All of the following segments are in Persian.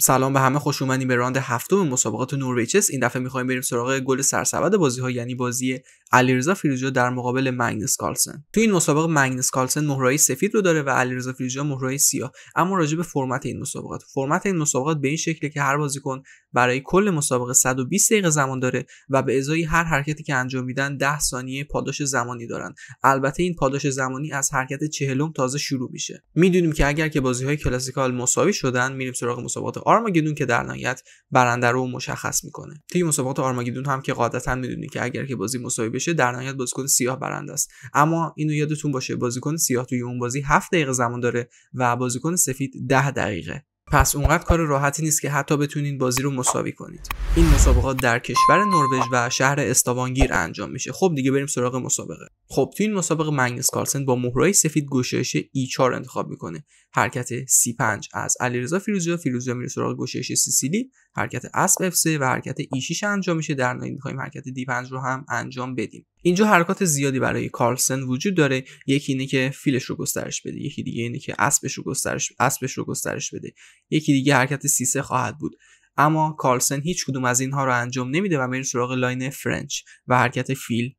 سلام به همه خوش اومدین به راند هفتم مسابقات نورویچس این دفعه میخوایم بریم سراغ گل سرسبد بازی ها یعنی بازی علیرضا فیروزیا در مقابل مگنس کالسن تو این مسابقه مگنس کالسن مهرای سفید رو داره و علیرضا فیروزیا مهرای سیاه اما راجع به فرمت این مسابقات فرمت این مسابقات به این شکله که هر بازیکن برای کل مسابقه 120 دقیقه زمان داره و به ازای هر حرکتی که انجام میدن 10 ثانیه پاداش زمانی دارن البته این پاداش زمانی از حرکت چهلم تازه شروع میشه میدونیم که اگر که بازی های کلاسیکال مساوی شدن میریم سراغ مسابقات آرماگدون که در نهایت برنده رو مشخص میکنه توی مسابقات آرماگدون هم که قاعدتا میدونید که اگر که بازی مساوی بشه در نهایت بازیکن سیاه برنده است اما اینو یادتون باشه بازیکن سیاه توی اون بازی 7 دقیقه زمان داره و بازیکن سفید 10 دقیقه پس اونقدر کار راحتی نیست که حتی بتونین بازی رو مساوی کنید این مسابقات در کشور نروژ و شهر استاوانگیر انجام میشه خب دیگه بریم سراغ مسابقه خب تو این مسابقه مگنس کارسن با مهرای سفید گشایش ای 4 انتخاب میکنه حرکت C5 از علیرضا فیروزیا فیروزیا میره سراغ گشایش سیسیلی حرکت اسب F3 و حرکت E6 انجام میشه در نهایت میخوایم حرکت D5 رو هم انجام بدیم اینجا حرکات زیادی برای کارلسن وجود داره یکی اینه که فیلش رو گسترش بده یکی دیگه اینه که اسبش رو گسترش اسبش رو گسترش بده یکی دیگه حرکت سیسه خواهد بود اما کارلسن هیچ کدوم از اینها رو انجام نمیده و میره سراغ لاین فرنچ و حرکت فیل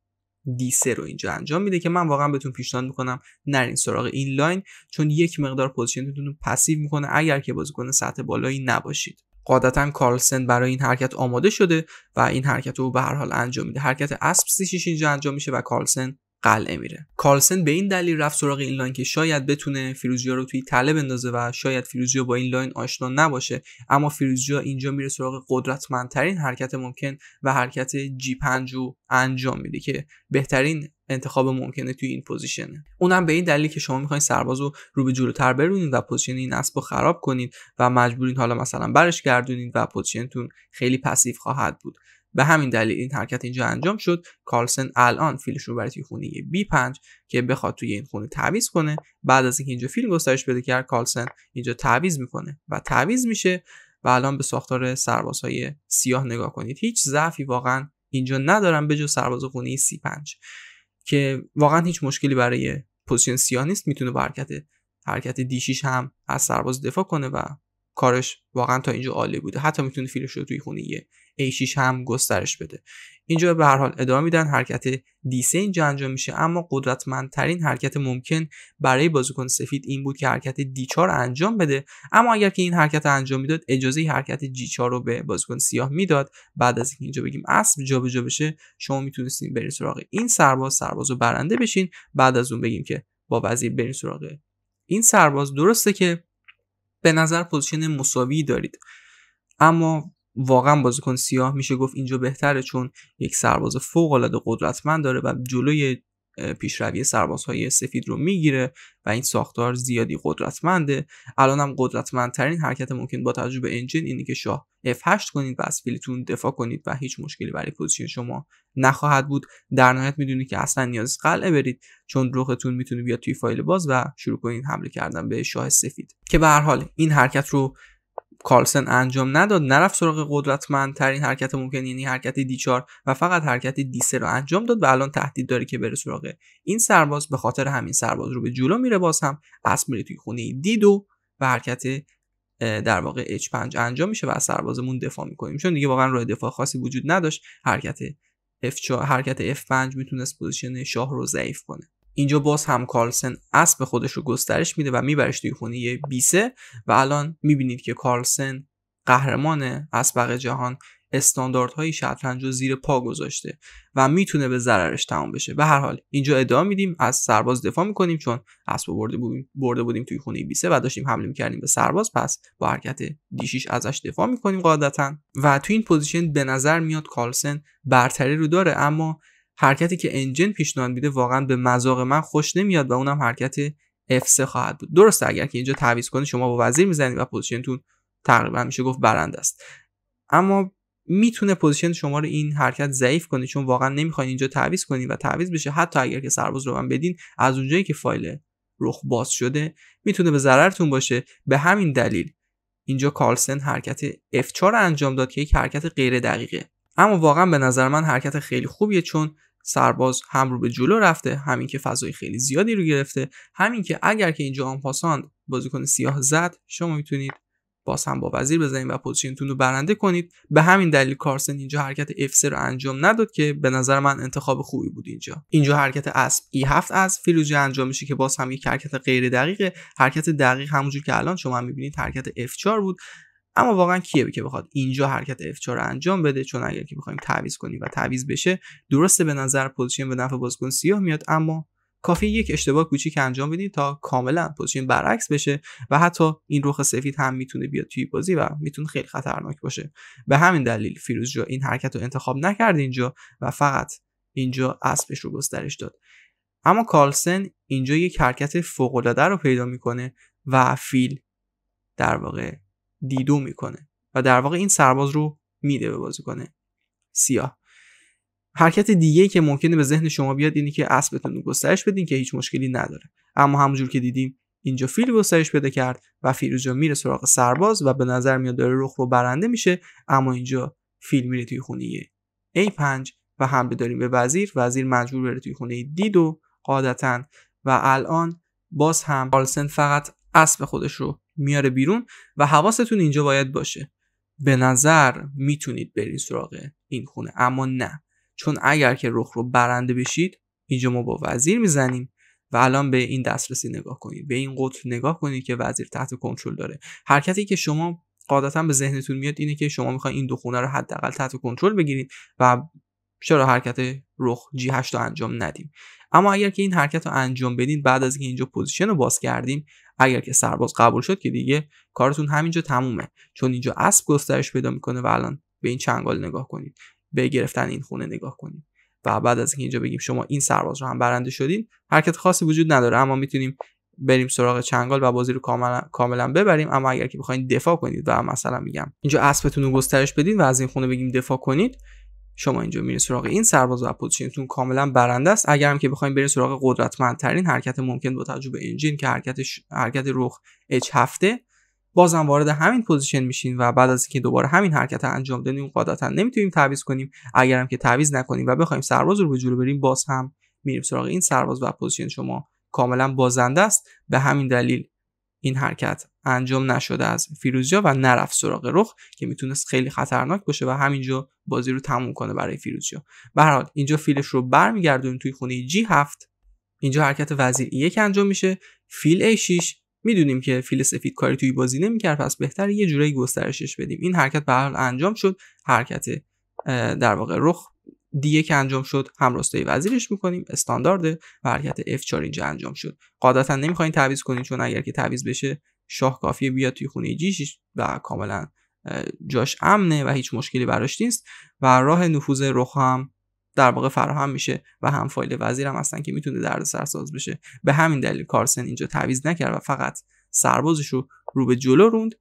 دیسه رو اینجا انجام میده که من واقعا بهتون پیشنهاد میکنم نرین سراغ این لاین چون یک مقدار پوزیشنتون رو پسیو میکنه اگر که بازیکن سطح بالایی نباشید قاعدتا کارلسن برای این حرکت آماده شده و این حرکت رو به هر حال انجام میده حرکت اسب سیشیش اینجا انجام میشه و کارلسن قلعه میره کارلسن به این دلیل رفت سراغ این لاین که شاید بتونه فیروزیا رو توی تله بندازه و شاید فیروزیا با این لاین آشنا نباشه اما فیروزیا اینجا میره سراغ قدرتمندترین حرکت ممکن و حرکت جی پنج رو انجام میده که بهترین انتخاب ممکنه توی این پوزیشنه اونم به این دلیل که شما میخواین سرباز رو رو به جلوتر برونید و پوزیشن این اسب رو خراب کنید و مجبورین حالا مثلا برش گردونید و پوزیشنتون خیلی پسیو خواهد بود به همین دلیل این حرکت اینجا انجام شد کارلسن الان فیلش رو برای توی خونه بی 5 که بخواد توی این خونه تعویض کنه بعد از اینکه اینجا فیل گسترش بده کرد کارلسن اینجا تعویض میکنه و تعویض میشه و الان به ساختار سربازهای سیاه نگاه کنید هیچ ضعفی واقعا اینجا ندارن به جز سرباز خونه سی 5 که واقعا هیچ مشکلی برای پوزیشن سیا نیست میتونه برکت حرکت دیشیش هم از سرباز دفاع کنه و کارش واقعا تا اینجا عالی بوده حتی میتونه فیلش رو توی خونه یه A6 هم گسترش بده اینجا به هر حال ادامه میدن حرکت دیسه اینجا انجام میشه اما قدرتمندترین حرکت ممکن برای بازیکن سفید این بود که حرکت D4 انجام بده اما اگر که این حرکت انجام میداد اجازه حرکت G4 رو به بازیکن سیاه میداد بعد از اینکه اینجا بگیم اسب جابجا بشه شما میتونستین برید سراغ این سرباز سرباز رو برنده بشین بعد از اون بگیم که با وزیر برین سراغ این سرباز درسته که به نظر پوزیشن مساوی دارید اما واقعا بازیکن سیاه میشه گفت اینجا بهتره چون یک سرباز فوق العاده قدرتمند داره و جلوی پیشروی سربازهای سفید رو میگیره و این ساختار زیادی قدرتمنده الان هم قدرتمندترین حرکت ممکن با توجه به انجین اینه که شاه F8 کنید و از فیلتون دفاع کنید و هیچ مشکلی برای پوزیشن شما نخواهد بود در نهایت میدونید که اصلا نیاز قلعه برید چون روختون میتونه بیاد توی فایل باز و شروع کنید حمله کردن به شاه سفید که به هر حال این حرکت رو کارلسن انجام نداد نرفت سراغ قدرتمندترین حرکت ممکن یعنی حرکت دیچار و فقط حرکت دیسه رو انجام داد و الان تهدید داره که بره سراغ این سرباز به خاطر همین سرباز رو به جلو میره باز هم اسب میره توی خونه دیدو و حرکت در واقع H5 انجام میشه و از سربازمون دفاع میکنیم چون دیگه واقعا راه دفاع خاصی وجود نداشت حرکت F4 حرکت F5 میتونست پوزیشن شاه رو ضعیف کنه اینجا باز هم کارلسن اسب خودش رو گسترش میده و میبرش توی خونه بیسه و الان میبینید که کارلسن قهرمان اسبق جهان استانداردهای شطرنج رو زیر پا گذاشته و میتونه به ضررش تمام بشه به هر حال اینجا ادعا میدیم از سرباز دفاع میکنیم چون اسب برده بودیم برده بودیم توی خونه بیسه و داشتیم حمله میکردیم به سرباز پس با حرکت دیشیش ازش دفاع میکنیم قاعدتا و توی این پوزیشن به نظر میاد کارلسن برتری رو داره اما حرکتی که انجن پیشنهاد میده واقعا به مذاق من خوش نمیاد و اونم حرکت اف 3 خواهد بود درسته اگر که اینجا تعویض کنید شما با وزیر میزنید و پوزیشنتون تقریبا میشه گفت برنده است اما میتونه پوزیشن شما رو این حرکت ضعیف کنه چون واقعا نمیخواین اینجا تعویض کنید و تعویض بشه حتی اگر که سرباز رو من بدین از اونجایی که فایل رخ باز شده میتونه به ضررتون باشه به همین دلیل اینجا کارلسن حرکت اف 4 انجام داد که یک حرکت غیر دقیقه اما واقعا به نظر من حرکت خیلی خوبیه چون سرباز هم رو به جلو رفته همین که فضای خیلی زیادی رو گرفته همین که اگر که اینجا آن پاساند بازیکن سیاه زد شما میتونید باز هم با وزیر بزنید و پوزیشنتون رو برنده کنید به همین دلیل کارسن اینجا حرکت F3 رو انجام نداد که به نظر من انتخاب خوبی بود اینجا اینجا حرکت اسب E7 از فیلوجه انجام میشه که باز هم یک حرکت غیر دقیقه حرکت دقیق همونجور که الان شما میبینید حرکت F4 بود اما واقعا کیه که بخواد اینجا حرکت F4 رو انجام بده چون اگر که بخوایم تعویض کنیم و تعویض بشه درسته به نظر پوزیشن به نفع بازیکن سیاه میاد اما کافی یک اشتباه کوچیک انجام بدیم تا کاملا پوزیشن برعکس بشه و حتی این رخ سفید هم میتونه بیاد توی بازی و میتونه خیلی خطرناک باشه به همین دلیل فیروز جا این حرکت رو انتخاب نکرد اینجا و فقط اینجا اسبش رو گسترش داد اما کارلسن اینجا یک حرکت العاده رو پیدا میکنه و فیل در واقع دیدو میکنه و در واقع این سرباز رو میده به بازی کنه سیاه حرکت دیگه که ممکنه به ذهن شما بیاد اینه که اسبتون رو گسترش بدین که هیچ مشکلی نداره اما همونجور که دیدیم اینجا فیل گسترش بده کرد و فیروزا میره سراغ سرباز و به نظر میاد داره رخ رو برنده میشه اما اینجا فیل میره توی خونه A5 و هم داریم به وزیر وزیر مجبور بره توی خونه دیدو قاعدتا و الان باز هم آلسن فقط اسب خودش رو میاره بیرون و حواستون اینجا باید باشه به نظر میتونید برید سراغ این خونه اما نه چون اگر که رخ رو برنده بشید اینجا ما با وزیر میزنیم و الان به این دسترسی نگاه کنید به این قطر نگاه کنید که وزیر تحت کنترل داره حرکتی که شما قاعدتا به ذهنتون میاد اینه که شما میخواین این دو خونه رو حداقل تحت کنترل بگیرید و چرا حرکت رخ جی 8 رو انجام ندیم اما اگر که این حرکت رو انجام بدین بعد از اینکه اینجا پوزیشن رو باز کردیم اگر که سرباز قبول شد که دیگه کارتون همینجا تمومه چون اینجا اسب گسترش پیدا میکنه و الان به این چنگال نگاه کنید به گرفتن این خونه نگاه کنید و بعد از اینجا بگیم شما این سرباز رو هم برنده شدین حرکت خاصی وجود نداره اما میتونیم بریم سراغ چنگال و بازی رو کاملا کاملا ببریم اما اگر که بخواید دفاع کنید و مثلا میگم اینجا اسبتون رو گسترش بدین و از این خونه بگیم دفاع کنید شما اینجا میرین سراغ این سرباز و پوزیشنتون کاملا برنده است اگرم که بخوایم بریم سراغ قدرتمندترین حرکت ممکن با توجه به انجین که حرکتش حرکت رخ H هفته بازم وارد همین پوزیشن میشین و بعد از اینکه دوباره همین حرکت انجام دادیم قاعدتا نمیتونیم تعویض کنیم اگرم که تعویض نکنیم و بخوایم سرباز رو به جلو بریم باز هم میریم سراغ این سرباز و پوزیشن شما کاملا بازنده است به همین دلیل این حرکت انجام نشده از فیروزیا و نرفت سراغ رخ که میتونست خیلی خطرناک باشه و همینجا بازی رو تموم کنه برای فیروزیا به هر حال اینجا فیلش رو برمیگردونیم توی خونه جی هفت اینجا حرکت وزیر یک انجام میشه فیل ای 6 میدونیم که فیل سفید کاری توی بازی نمیکرد پس بهتر یه جورایی گسترشش بدیم این حرکت به حال انجام شد حرکت در واقع رخ دیه که انجام شد راستای وزیرش میکنیم استاندارده و حرکت F4 اینجا انجام شد قاعدتا نمیخواین تعویض کنین چون اگر که تعویض بشه شاه کافیه بیاد توی خونه جیش و کاملا جاش امنه و هیچ مشکلی براش نیست و راه نفوذ رخ هم در واقع فراهم میشه و هم فایل وزیر هم هستن که میتونه درد ساز بشه به همین دلیل کارسن اینجا تعویض نکرد و فقط سربازش رو رو به جلو روند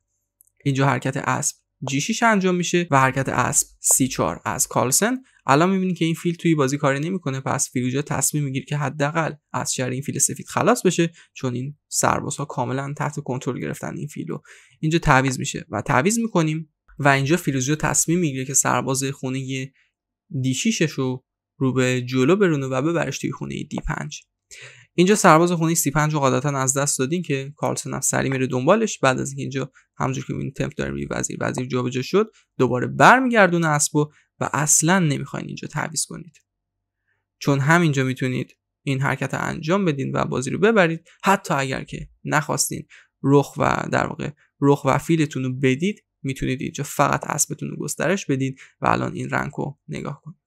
اینجا حرکت اسب جیشیش انجام میشه و حرکت اسب سی 4 از کالسن الان میبینی که این فیل توی بازی کاری نمیکنه پس فیروجا تصمیم میگیره که حداقل از شر این فیل سفید خلاص بشه چون این سربازها کاملا تحت کنترل گرفتن این فیلو اینجا تعویض میشه و تعویض میکنیم و اینجا فیروجا تصمیم میگیره که سرباز خونه دیشیشش رو رو به جلو برونه و ببرش توی خونه دی 5 اینجا سرباز خونه سی 5 رو قاعدتا از دست دادین که کارلسن هم سری میره دنبالش بعد از اینکه اینجا همونجور که این تمپ داره وزیر وزیر جابجا شد دوباره برمیگردونه اسبو و اصلا نمیخواین اینجا تعویض کنید چون همینجا میتونید این حرکت رو انجام بدین و بازی رو ببرید حتی اگر که نخواستین رخ و در واقع رخ و فیلتون رو بدید میتونید اینجا فقط اسبتون رو گسترش بدید و الان این رنگ رو نگاه کنید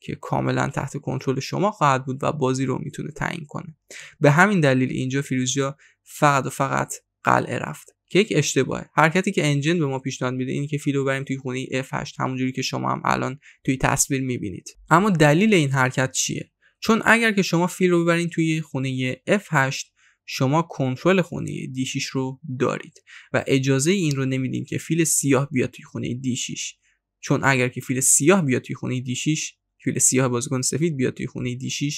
که کاملا تحت کنترل شما خواهد بود و بازی رو میتونه تعیین کنه به همین دلیل اینجا فیروزیا فقط و فقط قلعه رفت که یک اشتباهه حرکتی که انجن به ما پیشنهاد میده اینه که فیل رو بریم توی خونه F8 همونجوری که شما هم الان توی تصویر میبینید اما دلیل این حرکت چیه چون اگر که شما فیل رو ببرین توی خونه F8 شما کنترل خونه D6 رو دارید و اجازه این رو نمیدیم که فیل سیاه بیاد توی خونه D6 چون اگر که فیل سیاه بیاد توی خونه D6 فیل سیاه بازیکن سفید بیاد توی خونه D6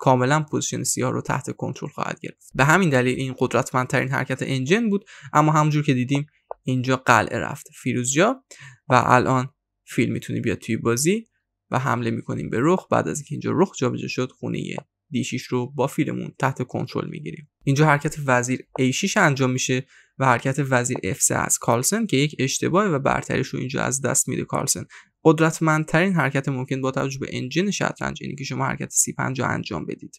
کاملا پوزیشن سیار رو تحت کنترل خواهد گرفت به همین دلیل این قدرتمندترین حرکت انجن بود اما همونجور که دیدیم اینجا قلعه رفت فیروزجا و الان فیل میتونه بیاد توی بازی و حمله میکنیم به رخ بعد از اینکه اینجا رخ جابجا شد خونه دیشیش رو با فیلمون تحت کنترل میگیریم اینجا حرکت وزیر A6 انجام میشه و حرکت وزیر F3 از کارلسن که یک اشتباه و برتریش رو اینجا از دست میده کارلسن قدرتمندترین حرکت ممکن با توجه به انجین شطرنج اینه که شما حرکت سی رو انجام بدید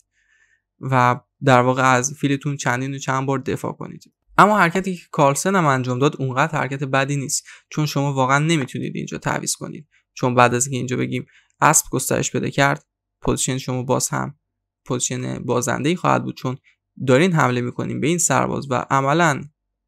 و در واقع از فیلتون چندین و چند بار دفاع کنید اما حرکتی که کارلسن هم انجام داد اونقدر حرکت بدی نیست چون شما واقعا نمیتونید اینجا تعویض کنید چون بعد از اینکه اینجا بگیم اسب گسترش بده کرد پوزیشن شما باز هم پوزیشن بازنده ای خواهد بود چون دارین حمله میکنیم به این سرباز و عملا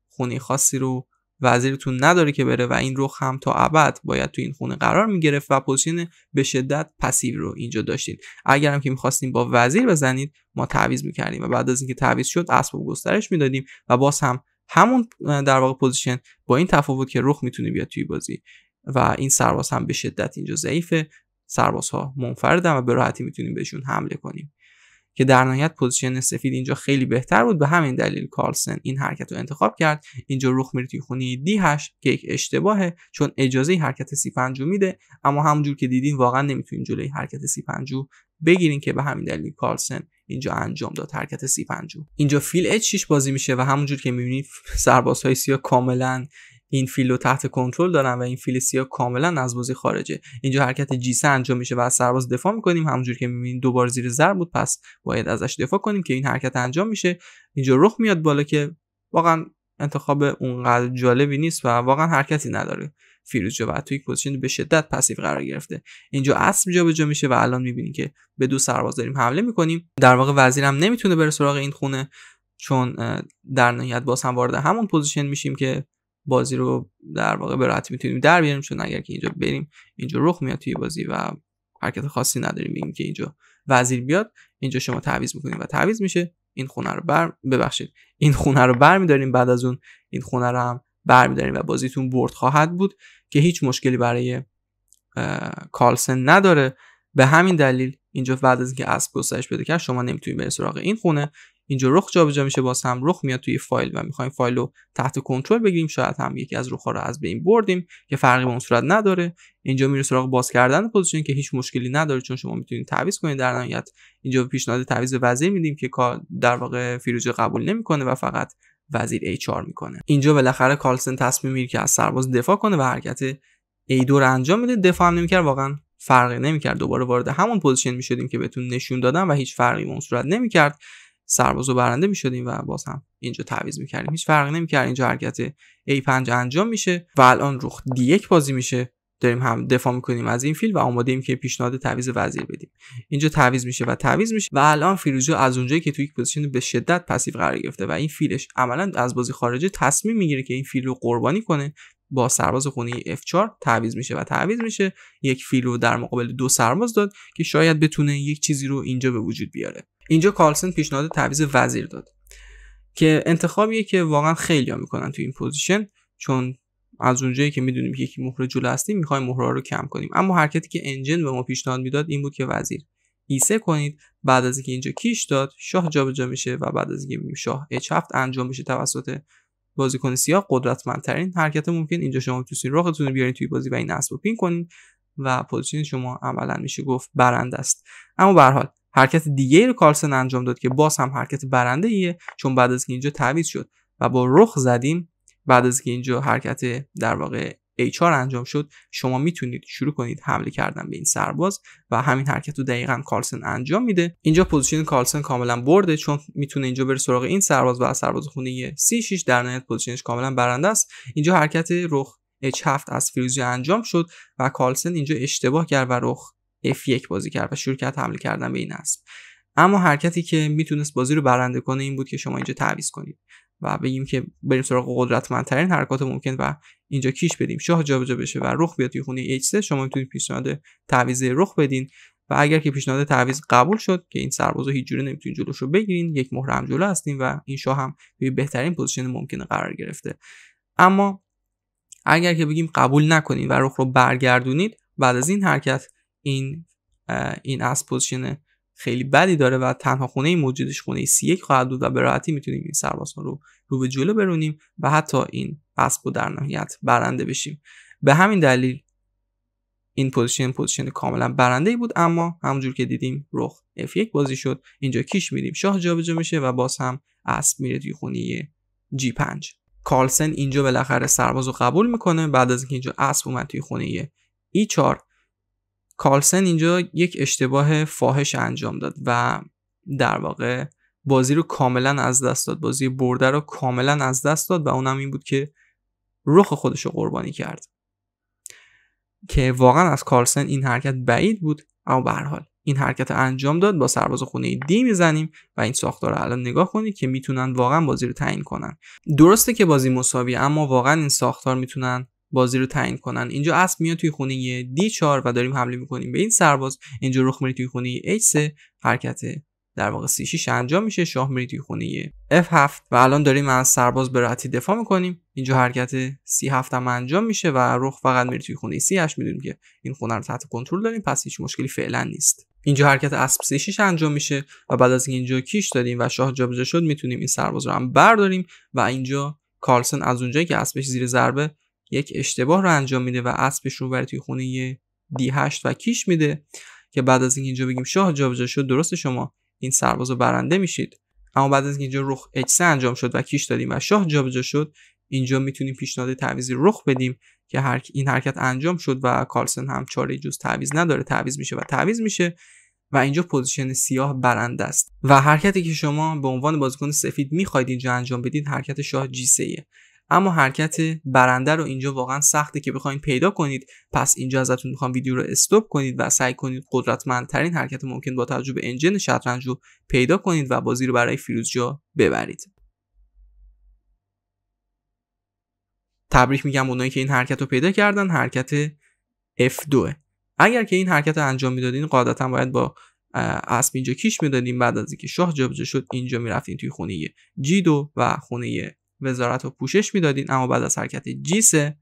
خونی خاصی رو وزیرتون نداره که بره و این رخ هم تا ابد باید تو این خونه قرار میگرفت و پوزیشن به شدت پسیو رو اینجا داشتین اگرم که میخواستیم با وزیر بزنید ما تعویض میکردیم و بعد از اینکه تعویز شد اسباب گسترش میدادیم و باز هم همون در واقع پوزیشن با این تفاوت که رخ میتونه بیاد توی بازی و این سرباز هم به شدت اینجا ضعیفه سربازها منفردن و به راحتی میتونیم بهشون حمله کنیم که در نهایت پوزیشن سفید اینجا خیلی بهتر بود به همین دلیل کارلسن این حرکت رو انتخاب کرد اینجا رخ میره توی خونه دی 8 که یک اشتباهه چون اجازه حرکت سی پنجو میده اما همونجور که دیدین واقعا نمیتونین جلوی حرکت سی پنجو بگیرین که به همین دلیل کارلسن اینجا انجام داد حرکت سی پنجو اینجا فیل H 6 بازی میشه و همونجور که میبینید سربازهای سیاه کاملا این فیل تحت کنترل دارن و این فیل سیاه کاملا از بازی خارجه اینجا حرکت جیسه انجام میشه و از سرباز دفاع میکنیم همونجور که میبینید دوبار زیر زر بود پس باید ازش دفاع کنیم که این حرکت انجام میشه اینجا رخ میاد بالا که واقعا انتخاب اونقدر جالبی نیست و واقعا حرکتی نداره فیروز جو توی پوزیشن به شدت پسیو قرار گرفته اینجا اسب جابجا میشه و الان میبینیم که به دو سرباز داریم حمله میکنیم در واقع وزیرم نمیتونه بره سراغ این خونه چون در نهایت باز هم وارد همون پوزیشن میشیم که بازی رو در واقع به راحتی میتونیم در بیاریم چون اگر که اینجا بریم اینجا رخ میاد توی بازی و حرکت خاصی نداریم بگیم که اینجا وزیر بیاد اینجا شما تعویض میکنیم و تعویض میشه این خونه رو بر ببخشید این خونه رو برمیداریم بعد از اون این خونه رو هم برمیداریم و بازیتون برد خواهد بود که هیچ مشکلی برای کالسن نداره به همین دلیل اینجا بعد از اینکه اسب گسترش بده کرد شما نمیتونید به سراغ این خونه اینجا رخ جابجا میشه باز هم رخ میاد توی فایل و میخوایم فایل رو تحت کنترل بگیریم شاید هم یکی از رخ رو از بین بردیم که فرقی به اون صورت نداره اینجا میره سراغ باز کردن پوزیشن که هیچ مشکلی نداره چون شما میتونید تعویض کنید در نهایت اینجا پیشنهاد تعویض وزیر میدیم که کار در واقع فیروزه قبول نمیکنه و فقط وزیر HR میکنه اینجا بالاخره کالسن تصمیم میگیره که از سرباز دفاع کنه و حرکت ای 2 رو انجام میده دفاع هم نمیکرد واقعا فرقی نمیکرد دوباره وارد همون پوزیشن میشدیم که بهتون نشون دادم و هیچ فرقی به اون صورت نمیکرد سرباز و برنده میشدیم و باز هم اینجا تعویض میکردیم هیچ فرقی نمیکرد اینجا حرکت A5 انجام میشه و الان رخ D1 بازی میشه داریم هم دفاع میکنیم از این فیل و آماده ایم که پیشنهاد تعویض وزیر بدیم اینجا تعویض میشه و تعویض میشه و الان فیروجا از اونجایی که توی یک پوزیشن به شدت پسیو قرار گرفته و این فیلش عملا از بازی خارجه تصمیم میگیره که این فیل رو قربانی کنه با سرباز خونه F4 تعویض میشه و تعویض میشه یک فیل رو در مقابل دو سرباز داد که شاید بتونه یک چیزی رو اینجا به وجود بیاره اینجا کارلسن پیشنهاد تعویض وزیر داد که انتخابیه که واقعا خیلی ها میکنن تو این پوزیشن چون از اونجایی که میدونیم که یکی مهر جلو هستیم میخوایم مهرها رو کم کنیم اما حرکتی که انجن به ما پیشنهاد میداد این بود که وزیر ایسه کنید بعد از اینکه اینجا کیش داد شاه جابجا میشه و بعد از اینکه شاه h انجام میشه توسط بازیکن سیاه قدرتمندترین حرکت ممکن اینجا شما توی رختون رو بیارین توی بازی و این اسب و پین کنین و پوزیشن شما عملا میشه گفت برنده است اما به حال حرکت دیگه رو کارسن انجام داد که باز هم حرکت برنده ایه چون بعد از که اینجا تعویض شد و با رخ زدیم بعد از که اینجا حرکت در واقع HR انجام شد شما میتونید شروع کنید حمله کردن به این سرباز و همین حرکت رو دقیقا کارلسن انجام میده اینجا پوزیشن کارلسن کاملا برده چون میتونه اینجا بره سراغ این سرباز و از سرباز خونه C6 در نهایت پوزیشنش کاملا برنده است اینجا حرکت رخ H7 از فیروزی انجام شد و کارلسن اینجا اشتباه کرد و رخ F1 بازی کرد و شروع کرد حمله کردن به این اسب اما حرکتی که میتونست بازی رو برنده کنه این بود که شما اینجا تعویض کنید و بگیم که بریم سراغ قدرتمندترین حرکات ممکن و اینجا کیش بدیم شاه جابجا بشه و رخ بیاد توی خونه H3 شما میتونید پیشنهاد تعویض رخ بدین و اگر که پیشنهاد تعویض قبول شد که این سربازو هیچ جوری نمیتونین جلوش رو بگیرین یک مهر هم جلو هستین و این شاه هم توی بهترین پوزیشن ممکنه قرار گرفته اما اگر که بگیم قبول نکنین و رخ رو برگردونید بعد از این حرکت این این از پوزیشن خیلی بدی داره و تنها خونه موجودش خونه C1 خواهد بود و به راحتی میتونیم این ها رو رو به جلو برونیم و حتی این اسب رو در نهایت برنده بشیم به همین دلیل این پوزیشن پوزیشن کاملا برنده ای بود اما همونجور که دیدیم رخ F1 بازی شد اینجا کیش میریم شاه جابجا میشه و باز هم اسب میره توی خونه G5 کارلسن اینجا بالاخره سرباز رو قبول میکنه بعد از اینکه اینجا اسب اومد توی خونه ای 4 کارلسن اینجا یک اشتباه فاحش انجام داد و در واقع بازی رو کاملا از دست داد بازی برده رو کاملا از دست داد و اونم این بود که رخ خودش رو قربانی کرد که واقعا از کارلسن این حرکت بعید بود اما به حال این حرکت انجام داد با سرباز خونه دی میزنیم و این ساختار رو الان نگاه کنید که میتونن واقعا بازی رو تعیین کنن درسته که بازی مساوی اما واقعا این ساختار میتونن بازی رو تعیین کنن اینجا اسب میاد توی خونه D4 و داریم حمله میکنیم به این سرباز اینجا رخ میره توی خونه H3 حرکت در واقع C6 انجام میشه شاه میره توی خونه F7 و الان داریم از سرباز به راحتی دفاع میکنیم اینجا حرکت C7 هم انجام میشه و رخ فقط میره توی خونه C8 میدونیم که این خونه رو تحت کنترل داریم پس هیچ مشکلی فعلا نیست اینجا حرکت اسب C6 انجام میشه و بعد از اینجا کیش دادیم و شاه جابجا شد میتونیم این سرباز رو هم برداریم و اینجا کارلسن از اونجایی که اسبش زیر ضربه یک اشتباه رو انجام میده و اسبش رو برای توی خونه دی 8 و کیش میده که بعد از اینکه اینجا بگیم شاه جابجا شد درست شما این سرباز رو برنده میشید اما بعد از اینجا رخ اچ انجام شد و کیش دادیم و شاه جابجا شد اینجا میتونیم پیشنهاد تعویض رخ بدیم که هر... این حرکت انجام شد و کارلسن هم چاره جز تعویض نداره تعویض میشه و تعویض میشه و اینجا پوزیشن سیاه برنده است و حرکتی که شما به عنوان بازیکن سفید میخواید اینجا انجام بدید حرکت شاه جی سیه اما حرکت برنده رو اینجا واقعا سخته که بخواین پیدا کنید پس اینجا ازتون میخوام ویدیو رو استوب کنید و سعی کنید قدرتمندترین حرکت ممکن با توجه به انجن شطرنج رو پیدا کنید و بازی رو برای جا ببرید تبریک میگم اونایی که این حرکت رو پیدا کردن حرکت F2 اگر که این حرکت رو انجام میدادین قاعدتا باید با اسب اینجا کیش میدادیم بعد از اینکه شاه جابجا شد اینجا میرفتیم توی خونه G2 و خونه وزارت رو پوشش میدادین اما بعد از حرکت جیسه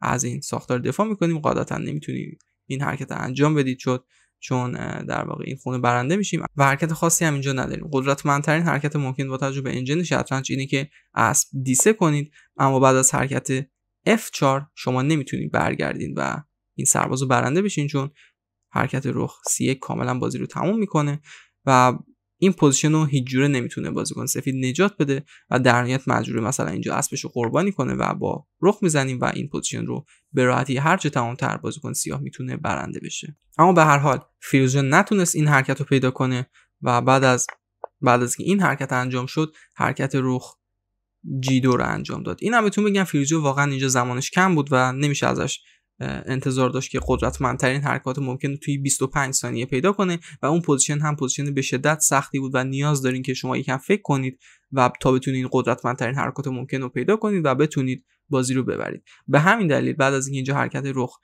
از این ساختار دفاع میکنیم قاعدتا نمیتونیم این حرکت انجام بدید شد چون در واقع این خونه برنده میشیم و حرکت خاصی هم اینجا نداریم قدرتمندترین حرکت ممکن با توجه به انجن شطرنج اینه که اسب دیسه کنید اما بعد از حرکت F4 شما نمیتونید برگردین و این سرباز رو برنده بشین چون حرکت رخ C1 کاملا بازی رو تموم میکنه و این پوزیشن رو هیچ جوره نمیتونه بازیکن سفید نجات بده و در نهایت مجبور مثلا اینجا اسبش رو قربانی کنه و با رخ میزنیم و این پوزیشن رو به راحتی هر چه تمامتر بازیکن سیاه میتونه برنده بشه اما به هر حال فیروزجان نتونست این حرکت رو پیدا کنه و بعد از بعد از که این حرکت انجام شد حرکت رخ جی دور رو انجام داد این هم بهتون بگم فیروزجو واقعا اینجا زمانش کم بود و نمیشه ازش انتظار داشت که قدرتمندترین حرکات ممکن توی 25 ثانیه پیدا کنه و اون پوزیشن هم پوزیشن به شدت سختی بود و نیاز دارین که شما یکم فکر کنید و تا بتونید قدرتمندترین حرکات ممکن رو پیدا کنید و بتونید بازی رو ببرید به همین دلیل بعد از اینکه اینجا حرکت رخ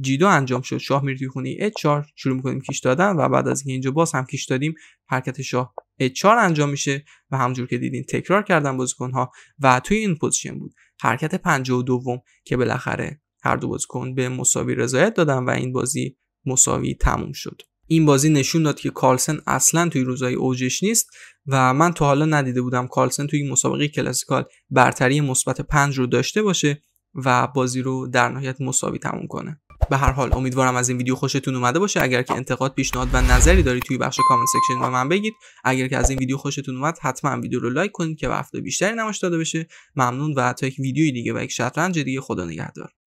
جیدو انجام شد شاه میره توی خونه H4 شروع میکنیم کیش دادن و بعد از اینکه اینجا باز هم کیش دادیم حرکت شاه H4 انجام میشه و همونجور که دیدین تکرار کردن بازیکن ها و توی این پوزیشن بود حرکت 52 دوم که بالاخره هر دو بازیکن به مساوی رضایت دادن و این بازی مساوی تموم شد این بازی نشون داد که کارلسن اصلا توی روزای اوجش نیست و من تا حالا ندیده بودم کارلسن توی مسابقه کلاسیکال برتری مثبت 5 رو داشته باشه و بازی رو در نهایت مساوی تموم کنه به هر حال امیدوارم از این ویدیو خوشتون اومده باشه اگر که انتقاد پیشنهاد و نظری دارید توی بخش کامنت سیکشن به من بگید اگر که از این ویدیو خوشتون اومد حتما ویدیو رو لایک کنید که به بیشتری نمایش داده بشه ممنون و تا یک ویدیوی دیگه و یک شطرنج دیگه خدا نگهدار